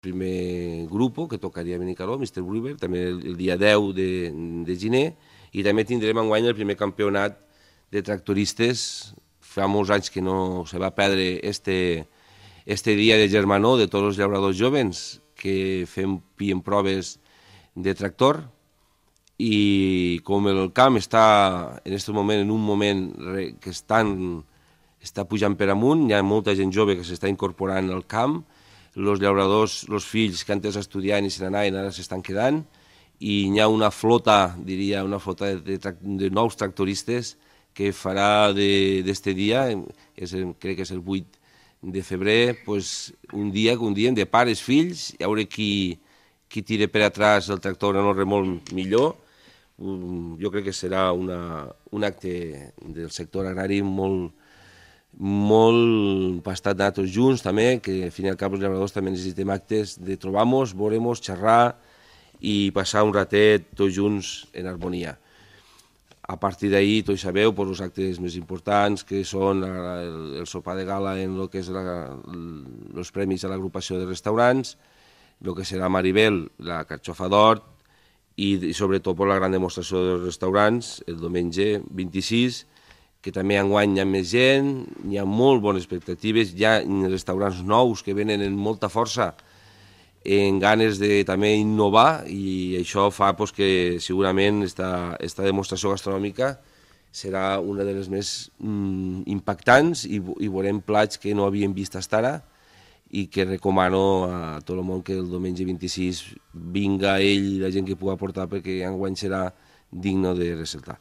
primer grupo que tocaria a Benicarló, Mr. Brewer, també el, el dia 10 de, de gener, i també tindrem guany el primer campionat de tractoristes. Fa molts anys que no se va perdre este, este dia de germanor de tots els llauradors jovens que fem pien proves de tractor i com el camp està en aquest moment en un moment que estan, està pujant per amunt, hi ha molta gent jove que s'està incorporant al camp, els llauradors, els fills que antes estudiant i se n'anaven ara s'estan quedant, i hi ha una flota, diria, una flota de, de, de nous tractoristes que farà d'este dia, és, crec que és el 8 de febrer, pues, un dia que un dia de pares, fills, hi haurà qui, qui tira per atrás el tractor en el remolc millor. Um, jo crec que serà una, un acte del sector agrari molt, molt bastant nosaltres junts també, que al final cap els llauradors també necessitem actes de trobar-nos, veurem nos xerrar i passar un ratet tots junts en harmonia. A partir d'ahir, tots sabeu, doncs, els actes més importants que són el, el sopar de gala en el que és la, els premis a l'agrupació de restaurants, el que serà Maribel, la carxofa d'or, i, i sobretot per la gran demostració dels restaurants, el diumenge 26, que també enguany hi ha més gent, hi ha molt bones expectatives, hi ha restaurants nous que venen amb molta força, en ganes de també innovar i això fa pues, que segurament esta, esta demostració gastronòmica serà una de les més mm, impactants i, i veurem plats que no havíem vist fins ara i que recomano a tot el món que el diumenge 26 vinga ell i la gent que pugui portar perquè enguany serà digno de resultar.